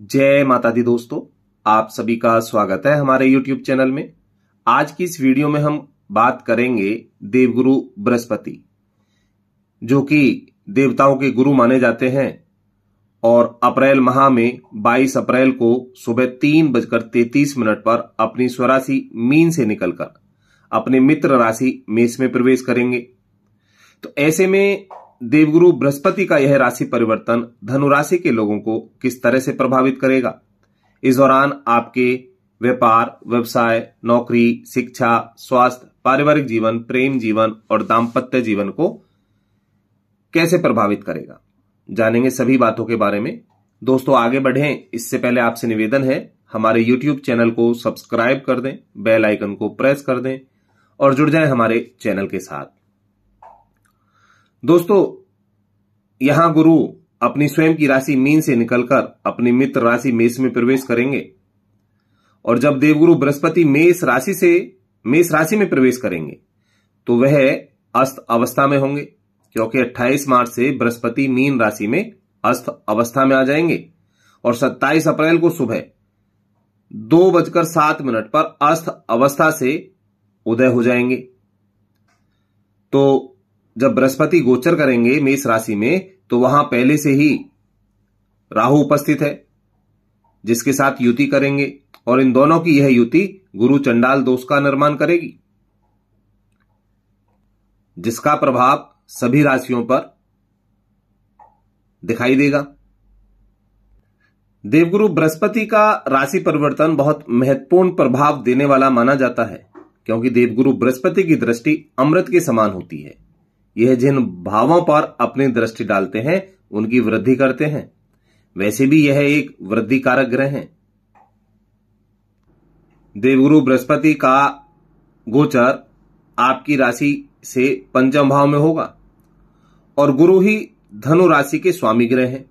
जय माता दी दोस्तों आप सभी का स्वागत है हमारे YouTube चैनल में आज की इस वीडियो में हम बात करेंगे देवगुरु बृहस्पति जो कि देवताओं के गुरु माने जाते हैं और अप्रैल माह में 22 अप्रैल को सुबह तीन बजकर तैतीस मिनट पर अपनी स्वराशि मीन से निकलकर अपने मित्र राशि मेष में प्रवेश करेंगे तो ऐसे में देवगुरु बृहस्पति का यह राशि परिवर्तन धनु राशि के लोगों को किस तरह से प्रभावित करेगा इस दौरान आपके व्यापार व्यवसाय नौकरी शिक्षा स्वास्थ्य पारिवारिक जीवन प्रेम जीवन और दाम्पत्य जीवन को कैसे प्रभावित करेगा जानेंगे सभी बातों के बारे में दोस्तों आगे बढ़ें इससे पहले आपसे निवेदन है हमारे YouTube चैनल को सब्सक्राइब कर दें बेल आइकन को प्रेस कर दें और जुड़ जाएं हमारे चैनल के साथ दोस्तों यहां गुरु अपनी स्वयं की राशि मीन से निकलकर अपनी मित्र राशि मेष में प्रवेश करेंगे और जब देवगुरु बृहस्पति मेष राशि से मेष राशि में प्रवेश करेंगे तो वह अस्त अवस्था में होंगे क्योंकि 28 मार्च से बृहस्पति मीन राशि में अस्त अवस्था में आ जाएंगे और 27 अप्रैल को सुबह दो बजकर सात मिनट पर अस्त अवस्था से उदय हो जाएंगे तो जब बृहस्पति गोचर करेंगे मेष राशि में तो वहां पहले से ही राहु उपस्थित है जिसके साथ युति करेंगे और इन दोनों की यह युति गुरु चंडाल दोष का निर्माण करेगी जिसका प्रभाव सभी राशियों पर दिखाई देगा देवगुरु बृहस्पति का राशि परिवर्तन बहुत महत्वपूर्ण प्रभाव देने वाला माना जाता है क्योंकि देवगुरु बृहस्पति की दृष्टि अमृत के समान होती है यह जिन भावों पर अपनी दृष्टि डालते हैं उनकी वृद्धि करते हैं वैसे भी यह एक वृद्धि कारक ग्रह है देवगुरु बृहस्पति का गोचर आपकी राशि से पंचम भाव में होगा और गुरु ही धनु राशि के स्वामी ग्रह हैं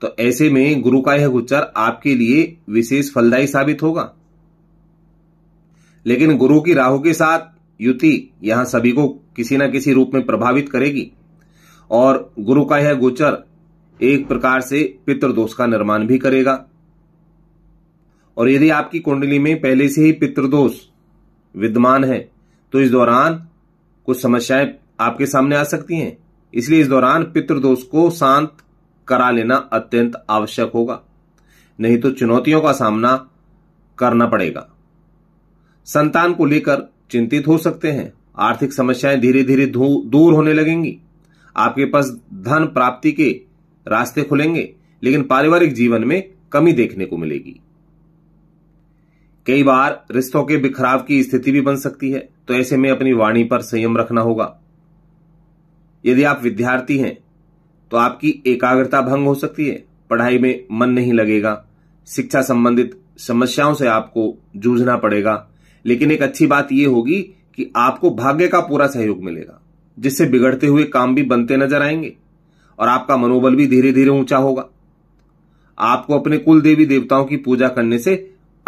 तो ऐसे में गुरु का यह गोचर आपके लिए विशेष फलदायी साबित होगा लेकिन गुरु की राहु के साथ युति यहां सभी को किसी ना किसी रूप में प्रभावित करेगी और गुरु का यह गोचर एक प्रकार से पितृदोष का निर्माण भी करेगा और यदि आपकी कुंडली में पहले से ही पितृदोष विद्यमान है तो इस दौरान कुछ समस्याएं आपके सामने आ सकती हैं इसलिए इस दौरान पितृदोष को शांत करा लेना अत्यंत आवश्यक होगा नहीं तो चुनौतियों का सामना करना पड़ेगा संतान को लेकर चिंतित हो सकते हैं आर्थिक समस्याएं धीरे धीरे दूर होने लगेंगी आपके पास धन प्राप्ति के रास्ते खुलेंगे लेकिन पारिवारिक जीवन में कमी देखने को मिलेगी कई बार रिश्तों के बिखराव की स्थिति भी बन सकती है तो ऐसे में अपनी वाणी पर संयम रखना होगा यदि आप विद्यार्थी हैं तो आपकी एकाग्रता भंग हो सकती है पढ़ाई में मन नहीं लगेगा शिक्षा संबंधित समस्याओं से आपको जूझना पड़ेगा लेकिन एक अच्छी बात यह होगी कि आपको भाग्य का पूरा सहयोग मिलेगा जिससे बिगड़ते हुए काम भी बनते नजर आएंगे और आपका मनोबल भी धीरे धीरे ऊंचा होगा आपको अपने कुल देवी देवताओं की पूजा करने से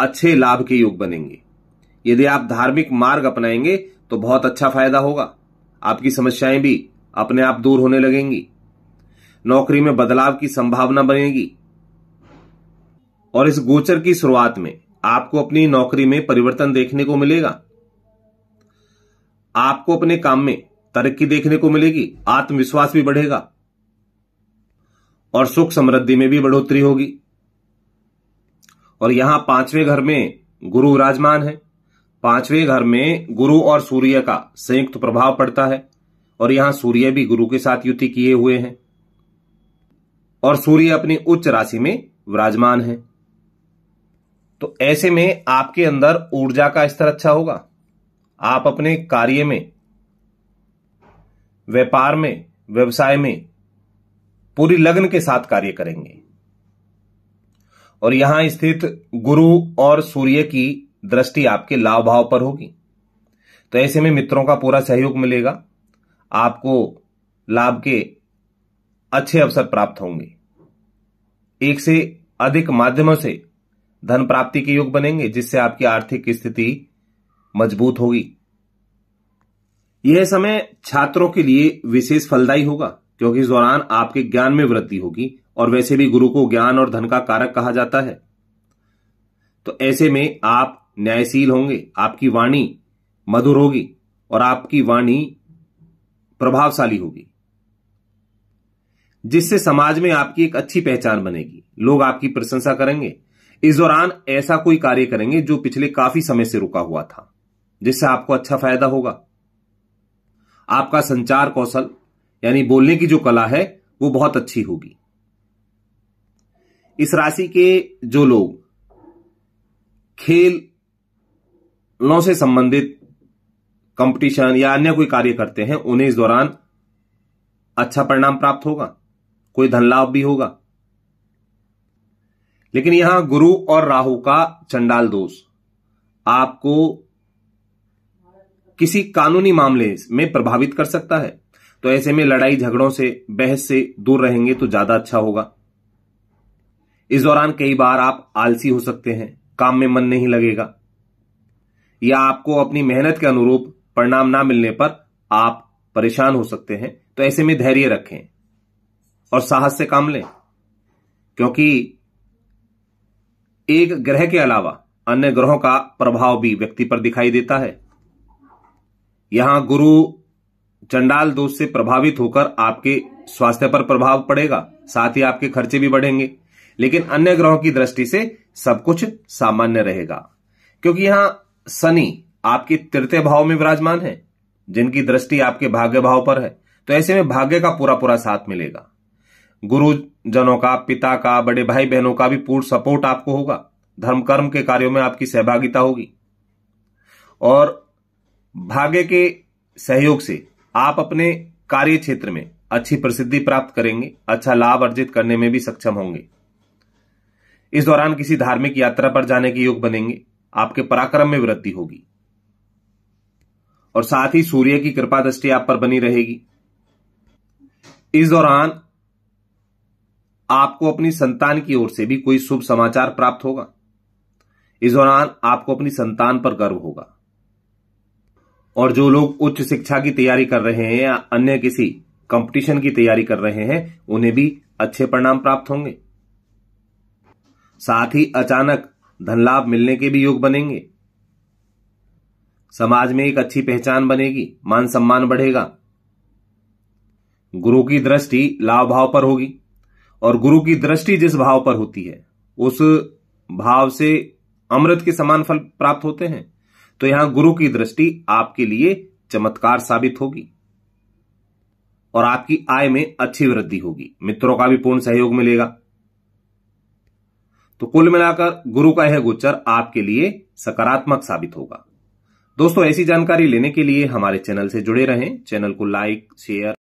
अच्छे लाभ के योग बनेंगे यदि आप धार्मिक मार्ग अपनाएंगे तो बहुत अच्छा फायदा होगा आपकी समस्याएं भी अपने आप दूर होने लगेंगी नौकरी में बदलाव की संभावना बनेगी और इस गोचर की शुरुआत में आपको अपनी नौकरी में परिवर्तन देखने को मिलेगा आपको अपने काम में तरक्की देखने को मिलेगी आत्मविश्वास भी बढ़ेगा और सुख समृद्धि में भी बढ़ोतरी होगी और यहां पांचवें घर में गुरु विराजमान है पांचवें घर में गुरु और सूर्य का संयुक्त प्रभाव पड़ता है और यहां सूर्य भी गुरु के साथ युति किए हुए हैं और सूर्य अपनी उच्च राशि में विराजमान है तो ऐसे में आपके अंदर ऊर्जा का स्तर अच्छा होगा आप अपने कार्य में व्यापार में व्यवसाय में पूरी लगन के साथ कार्य करेंगे और यहां स्थित गुरु और सूर्य की दृष्टि आपके लाभ भाव पर होगी तो ऐसे में मित्रों का पूरा सहयोग मिलेगा आपको लाभ के अच्छे अवसर प्राप्त होंगे एक से अधिक माध्यमों से धन प्राप्ति के योग बनेंगे जिससे आपकी आर्थिक स्थिति मजबूत होगी यह समय छात्रों के लिए विशेष फलदायी होगा क्योंकि इस दौरान आपके ज्ञान में वृद्धि होगी और वैसे भी गुरु को ज्ञान और धन का कारक कहा जाता है तो ऐसे में आप न्यायशील होंगे आपकी वाणी मधुर होगी और आपकी वाणी प्रभावशाली होगी जिससे समाज में आपकी एक अच्छी पहचान बनेगी लोग आपकी प्रशंसा करेंगे इस दौरान ऐसा कोई कार्य करेंगे जो पिछले काफी समय से रुका हुआ था जिससे आपको अच्छा फायदा होगा आपका संचार कौशल यानी बोलने की जो कला है वो बहुत अच्छी होगी इस राशि के जो लोग खेल से संबंधित कंपटीशन या अन्य कोई कार्य करते हैं उन्हें इस दौरान अच्छा परिणाम प्राप्त होगा कोई धन लाभ भी होगा लेकिन यहां गुरु और राहु का चंडाल दोष आपको किसी कानूनी मामले में प्रभावित कर सकता है तो ऐसे में लड़ाई झगड़ों से बहस से दूर रहेंगे तो ज्यादा अच्छा होगा इस दौरान कई बार आप आलसी हो सकते हैं काम में मन नहीं लगेगा या आपको अपनी मेहनत के अनुरूप परिणाम ना मिलने पर आप परेशान हो सकते हैं तो ऐसे में धैर्य रखें और साहस से काम लें क्योंकि एक ग्रह के अलावा अन्य ग्रहों का प्रभाव भी व्यक्ति पर दिखाई देता है यहां गुरु चंडाल दोष से प्रभावित होकर आपके स्वास्थ्य पर प्रभाव पड़ेगा साथ ही आपके खर्चे भी बढ़ेंगे लेकिन अन्य ग्रहों की दृष्टि से सब कुछ सामान्य रहेगा क्योंकि यहां शनि आपके तृतीय भाव में विराजमान है जिनकी दृष्टि आपके भाग्य भाव पर है तो ऐसे में भाग्य का पूरा पूरा साथ मिलेगा गुरुजनों का पिता का बड़े भाई बहनों का भी पूर्ण सपोर्ट आपको होगा धर्म कर्म के कार्यों में आपकी सहभागिता होगी और भाग्य के सहयोग से आप अपने कार्य क्षेत्र में अच्छी प्रसिद्धि प्राप्त करेंगे अच्छा लाभ अर्जित करने में भी सक्षम होंगे इस दौरान किसी धार्मिक यात्रा पर जाने के योग बनेंगे आपके पराक्रम में वृद्धि होगी और साथ ही सूर्य की कृपा दृष्टि आप पर बनी रहेगी इस दौरान आपको अपनी संतान की ओर से भी कोई शुभ समाचार प्राप्त होगा इस दौरान आपको अपनी संतान पर गर्व होगा और जो लोग उच्च शिक्षा की तैयारी कर रहे हैं या अन्य किसी कंपटीशन की तैयारी कर रहे हैं उन्हें भी अच्छे परिणाम प्राप्त होंगे साथ ही अचानक धन लाभ मिलने के भी योग बनेंगे समाज में एक अच्छी पहचान बनेगी मान सम्मान बढ़ेगा गुरु की दृष्टि लाभ भाव पर होगी और गुरु की दृष्टि जिस भाव पर होती है उस भाव से अमृत के समान फल प्राप्त होते हैं तो यहां गुरु की दृष्टि आपके लिए चमत्कार साबित होगी और आपकी आय में अच्छी वृद्धि होगी मित्रों का भी पूर्ण सहयोग मिलेगा तो कुल मिलाकर गुरु का यह गोचर आपके लिए सकारात्मक साबित होगा दोस्तों ऐसी जानकारी लेने के लिए हमारे चैनल से जुड़े रहें चैनल को लाइक शेयर